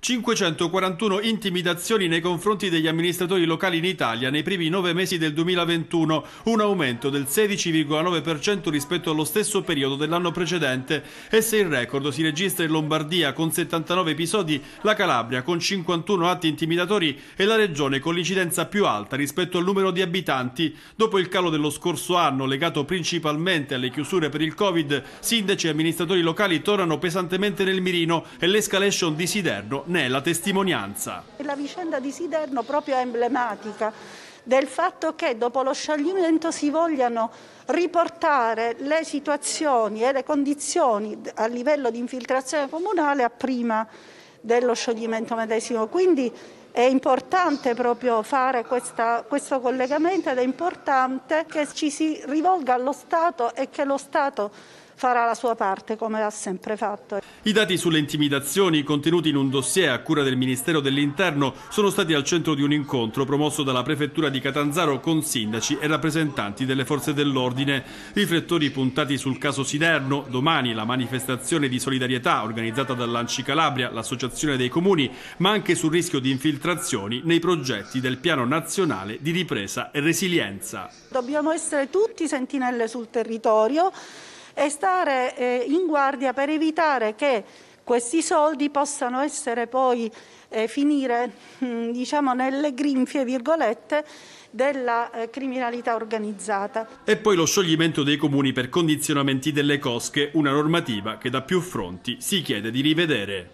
541 intimidazioni nei confronti degli amministratori locali in Italia nei primi nove mesi del 2021, un aumento del 16,9% rispetto allo stesso periodo dell'anno precedente e se il record si registra in Lombardia con 79 episodi, la Calabria con 51 atti intimidatori è la regione con l'incidenza più alta rispetto al numero di abitanti. Dopo il calo dello scorso anno, legato principalmente alle chiusure per il Covid, sindaci e amministratori locali tornano pesantemente nel mirino e l'escalation di Siderno ne è la testimonianza. La vicenda di Siderno proprio è emblematica del fatto che dopo lo scioglimento si vogliano riportare le situazioni e le condizioni a livello di infiltrazione comunale a prima dello scioglimento medesimo. Quindi è importante proprio fare questa, questo collegamento ed è importante che ci si rivolga allo Stato e che lo Stato farà la sua parte come ha sempre fatto. I dati sulle intimidazioni contenuti in un dossier a cura del Ministero dell'Interno sono stati al centro di un incontro promosso dalla Prefettura di Catanzaro con sindaci e rappresentanti delle forze dell'ordine. Riflettori puntati sul caso Siderno, domani la manifestazione di solidarietà organizzata dall'Anci Calabria, l'Associazione dei Comuni, ma anche sul rischio di infiltrazioni nei progetti del Piano Nazionale di Ripresa e Resilienza. Dobbiamo essere tutti sentinelle sul territorio e stare eh, in guardia per evitare che questi soldi possano essere poi eh, finire mm, diciamo nelle grinfie virgolette della eh, criminalità organizzata. E poi lo scioglimento dei comuni per condizionamenti delle cosche, una normativa che da più fronti si chiede di rivedere.